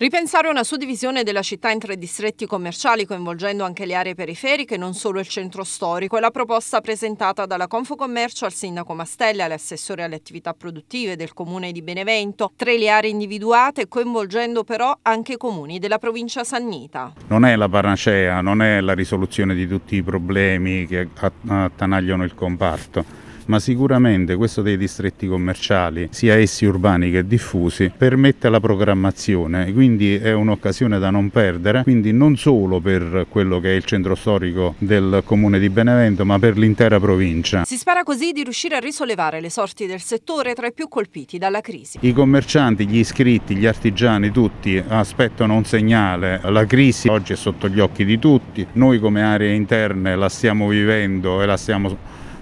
Ripensare una suddivisione della città in tre distretti commerciali coinvolgendo anche le aree periferiche, non solo il centro storico, è la proposta presentata dalla Confocommercio al sindaco Mastella e all'assessore alle attività produttive del comune di Benevento, tre le aree individuate coinvolgendo però anche i comuni della provincia sannita. Non è la panacea, non è la risoluzione di tutti i problemi che attanagliano il comparto ma sicuramente questo dei distretti commerciali, sia essi urbani che diffusi, permette la programmazione, quindi è un'occasione da non perdere, quindi non solo per quello che è il centro storico del comune di Benevento, ma per l'intera provincia. Si spera così di riuscire a risollevare le sorti del settore tra i più colpiti dalla crisi. I commercianti, gli iscritti, gli artigiani, tutti aspettano un segnale. La crisi oggi è sotto gli occhi di tutti, noi come aree interne la stiamo vivendo e la stiamo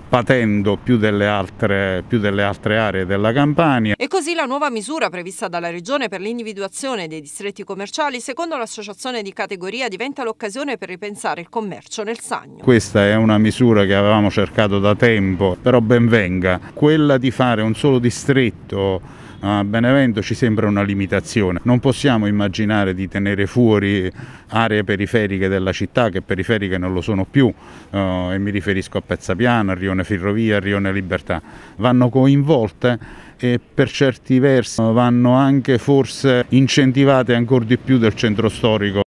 patendo più delle, altre, più delle, altre, aree della Campania. E così la nuova misura prevista dalla Regione per l'individuazione dei distretti commerciali, secondo l'associazione di categoria, diventa l'occasione per ripensare il commercio nel Sagno. Questa è una misura che avevamo cercato da tempo, però ben venga. Quella di fare un solo distretto a Benevento ci sembra una limitazione. Non possiamo immaginare di tenere fuori aree periferiche della città che periferiche non lo sono più eh, e mi riferisco a Pezzapiana, a Rione Rione Ferrovia, Rione Libertà, vanno coinvolte e per certi versi vanno anche forse incentivate ancora di più del centro storico.